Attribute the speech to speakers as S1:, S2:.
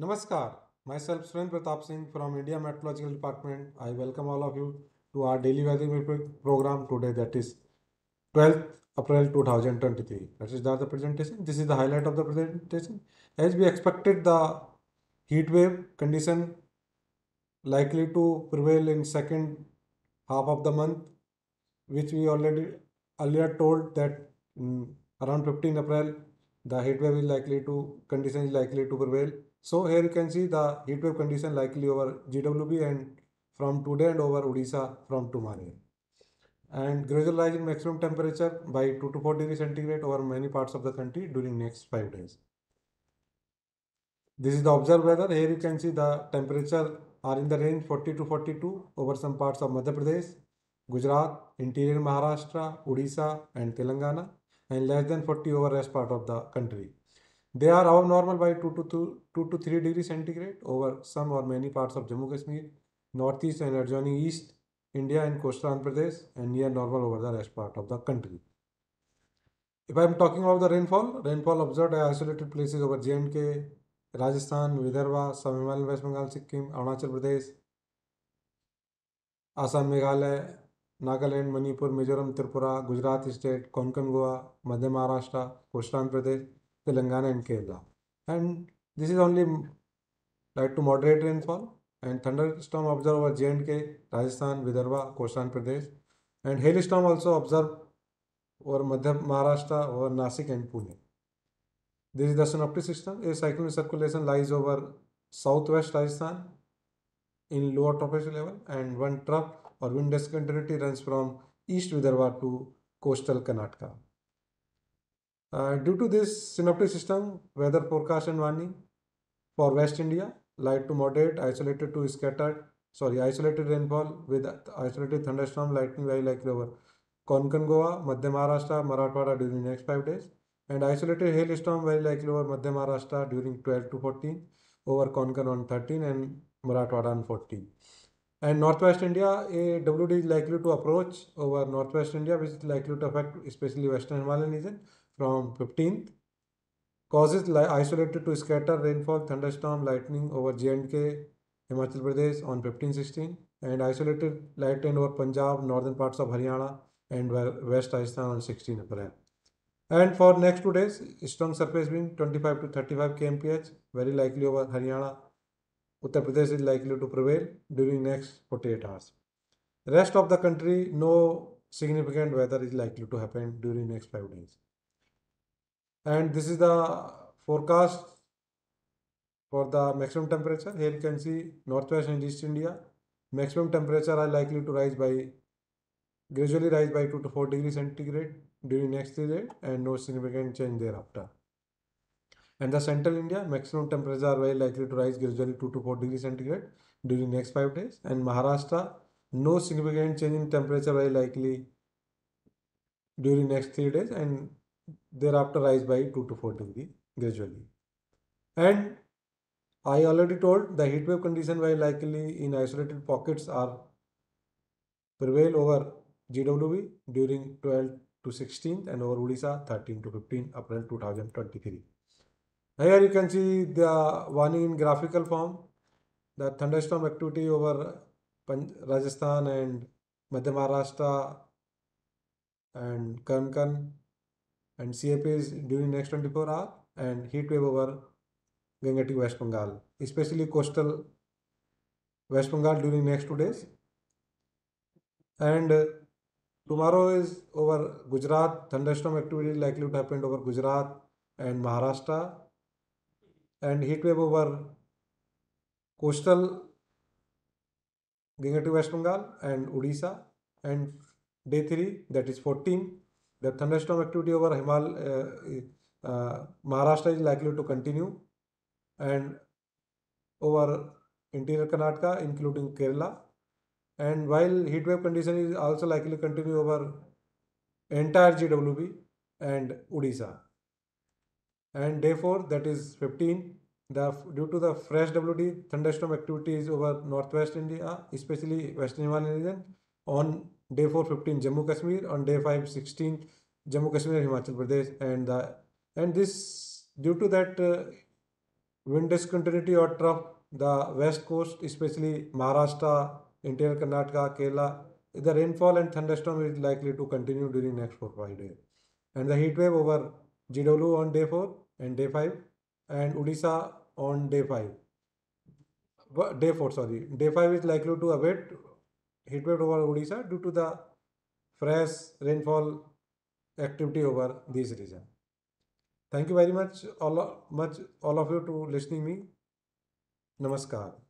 S1: Namaskar, myself Suren Pratap Singh from India Meteorological Department. I welcome all of you to our daily weather program today that is 12th April 2023. That is that the presentation. This is the highlight of the presentation. As we expected the heat wave condition likely to prevail in second half of the month which we already earlier told that um, around 15 April the heat wave is likely to condition is likely to prevail so here you can see the heat wave condition likely over GWB and from today and over Odisha from tomorrow. And gradual rise in maximum temperature by 2 to 4 degrees centigrade over many parts of the country during next 5 days. This is the observed weather. Here you can see the temperature are in the range 40 to 42 over some parts of Madhya Pradesh, Gujarat, interior Maharashtra, Odisha and Telangana and less than 40 over rest part of the country. They are above normal by 2 to, 2, 2 to 3 degree centigrade over some or many parts of Jammu Kashmir, northeast and adjoining east India and coastal Andhra Pradesh and near normal over the rest part of the country. If I am talking about the rainfall, rainfall observed at isolated places over J&K, Rajasthan, Vidarbha, some West Bengal, Sikkim, Arunachal Pradesh, Assam, Meghalaya, Nagaland, Manipur, Mizoram, Tripura, Gujarat state, Konkan Goa, Madhya Maharashtra, Coastal Andhra Pradesh, Telangana and Kerala. And this is only light to moderate rainfall and thunderstorm observed over Rajasthan, Vidarbha, Koshan Pradesh and hailstorm also observed over Madhya Maharashtra, over Nasik and Pune. This is the synoptic system. A cyclone circulation lies over southwest Rajasthan in lower topographic level and one trough or wind discontinuity runs from east Vidarbha to coastal Karnataka. Uh, due to this synoptic system, weather forecast and warning for West India, light to moderate, isolated to scattered, sorry, isolated rainfall with isolated thunderstorm, lightning very likely over Konkan Goa, Madhya Maharashtra, Marathwada during next 5 days and isolated hailstorm very likely over Madhya Maharashtra during 12 to 14, over Konkan on 13 and Marathwada on 14. And northwest India, a WD is likely to approach over northwest India, which is likely to affect especially western Himalayan region from 15th. Causes isolated to scatter rainfall, thunderstorm, lightning over jnk Himachal Pradesh on 15-16 and isolated light rain over Punjab, northern parts of Haryana and West Rajasthan on 16 April. And for next two days, strong surface wind 25 to 35 kmph, very likely over Haryana. Uttar Pradesh is likely to prevail during next 48 hours. Rest of the country, no significant weather is likely to happen during next 5 days. and this is the forecast for the maximum temperature here you can see northwest and east india maximum temperature are likely to rise by gradually rise by 2 to 4 degrees centigrade during next three days, and no significant change thereafter and the central India maximum temperature are very likely to rise gradually 2 to 4 degrees centigrade during next 5 days and Maharashtra no significant change in temperature very likely during next 3 days and thereafter rise by 2 to 4 degree gradually. And I already told the heat wave condition very likely in isolated pockets are prevail over GWB during 12 to 16th and over Odisha 13 to 15 April 2023. Here you can see the warning in graphical form. The thunderstorm activity over Rajasthan and Madhya Maharashtra and Kankan and CAP is during next 24 hour and heat wave over Gangetic West Bengal, especially coastal West Bengal during next two days. And uh, tomorrow is over Gujarat, thunderstorm activity likely to happen over Gujarat and Maharashtra and heat wave over coastal Gangetic West Bengal and Odisha and day 3 that is 14 the thunderstorm activity over Himal, uh, uh, Maharashtra is likely to continue and over interior Karnataka, including Kerala. And while heatwave condition is also likely to continue over entire GWB and Odisha. And therefore, that is 15. The, due to the fresh WD, thunderstorm activity is over northwest India, especially Western Himalayan region on day 4 15 Jammu Kashmir on day 5 16 Jammu Kashmir Himachal Pradesh and the and this due to that uh, wind discontinuity or trough the west coast especially Maharashtra interior Karnataka Kerala the rainfall and thunderstorm is likely to continue during next 4 5 days and the heat wave over GW on day 4 and day 5 and Odisha on day 5 day 4 sorry day 5 is likely to abate heatwave over Odisha due to the fresh rainfall activity over this region. Thank you very much all much all of you to listening me. Namaskar.